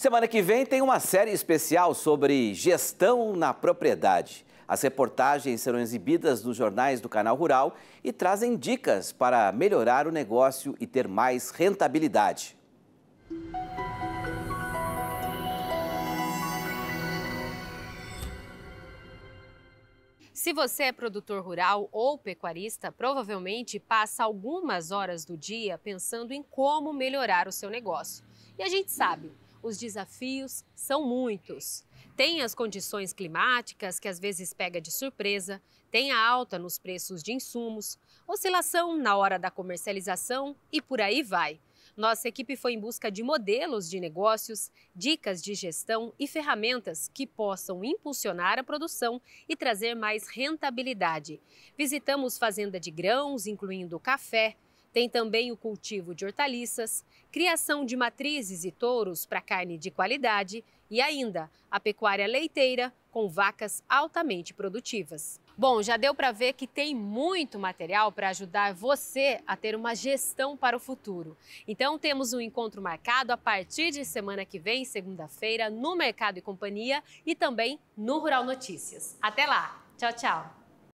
Semana que vem tem uma série especial sobre gestão na propriedade. As reportagens serão exibidas nos jornais do Canal Rural e trazem dicas para melhorar o negócio e ter mais rentabilidade. Se você é produtor rural ou pecuarista, provavelmente passa algumas horas do dia pensando em como melhorar o seu negócio. E a gente sabe os desafios são muitos. Tem as condições climáticas, que às vezes pega de surpresa, tem a alta nos preços de insumos, oscilação na hora da comercialização e por aí vai. Nossa equipe foi em busca de modelos de negócios, dicas de gestão e ferramentas que possam impulsionar a produção e trazer mais rentabilidade. Visitamos fazenda de grãos, incluindo café, tem também o cultivo de hortaliças, criação de matrizes e touros para carne de qualidade e ainda a pecuária leiteira com vacas altamente produtivas. Bom, já deu para ver que tem muito material para ajudar você a ter uma gestão para o futuro. Então temos um encontro marcado a partir de semana que vem, segunda-feira, no Mercado e Companhia e também no Rural Notícias. Até lá. Tchau, tchau.